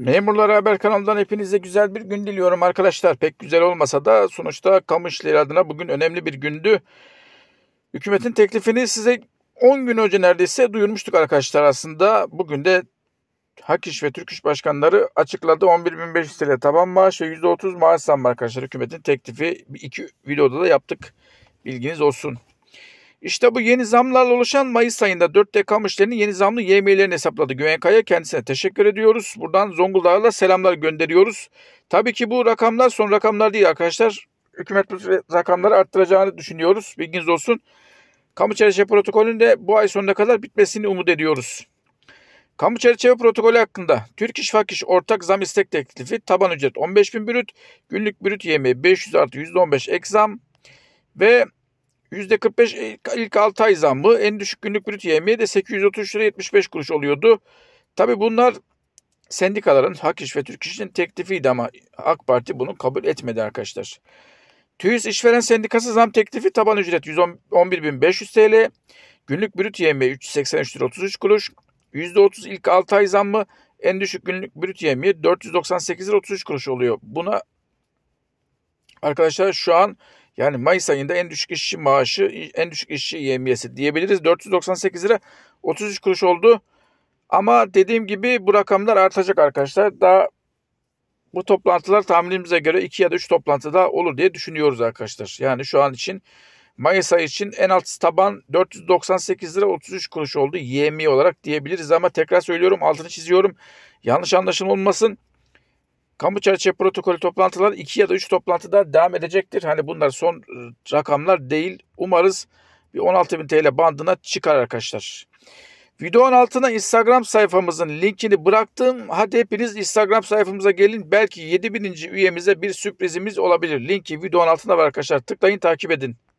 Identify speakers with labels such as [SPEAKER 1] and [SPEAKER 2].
[SPEAKER 1] Memurlara Haber kanalından hepinize güzel bir gün diliyorum arkadaşlar. Pek güzel olmasa da sonuçta kamu işleri adına bugün önemli bir gündü. Hükümetin teklifini size 10 gün önce neredeyse duyurmuştuk arkadaşlar aslında. Bugün de Hakiş ve Türk İş Başkanları açıkladı 11.500 TL taban maaş ve %30 maaş zammı arkadaşlar. Hükümetin teklifi iki videoda da yaptık. Bilginiz olsun. İşte bu yeni zamlarla oluşan Mayıs ayında 4 kamu işlerinin yeni zamlı YM'lerini hesapladı. Güven Kaya kendisine teşekkür ediyoruz. Buradan Zonguldak'a selamlar gönderiyoruz. Tabii ki bu rakamlar son rakamlar değil arkadaşlar. Hükümet bu rakamları arttıracağını düşünüyoruz. Bilginiz olsun. Kamu çerçeve protokolünde bu ay sonuna kadar bitmesini umut ediyoruz. Kamu çerçeve protokolü hakkında Türk İş Fakiş ortak zam istek teklifi taban ücret 15 bin brüt, günlük brüt yemeği 500 artı %15 ek zam ve %45 e, ilk 6 ay zammı en düşük günlük brüt yemeği de 833 lira 75 kuruş oluyordu. Tabi bunlar sendikaların Hak İş ve Türk İş'in teklifiydi ama AK Parti bunu kabul etmedi arkadaşlar. TÜİS İşveren Sendikası zam teklifi taban ücret 111.500 TL, günlük brüt yemeği 383 lira 33 kuruş, %30 ilk 6 ay zammı en düşük günlük brüt yemeği 498 lira 33 kuruş oluyor. Buna arkadaşlar şu an yani Mayıs ayında en düşük işçi maaşı, en düşük işçi yemiyesi diyebiliriz. 498 lira 33 kuruş oldu. Ama dediğim gibi bu rakamlar artacak arkadaşlar. Daha bu toplantılar tahminimize göre 2 ya da 3 daha olur diye düşünüyoruz arkadaşlar. Yani şu an için Mayıs ayı için en alt taban 498 lira 33 kuruş oldu. YMI olarak diyebiliriz ama tekrar söylüyorum altını çiziyorum. Yanlış anlaşılma olmasın. Kamu çerçeve protokolü toplantılar 2 ya da 3 toplantıda devam edecektir. Hani bunlar son e, rakamlar değil. Umarız bir 16 bin TL bandına çıkar arkadaşlar. Videonun altına Instagram sayfamızın linkini bıraktım. Hadi hepiniz Instagram sayfamıza gelin. Belki 7000. üyemize bir sürprizimiz olabilir. Linki videonun altında var arkadaşlar. Tıklayın takip edin.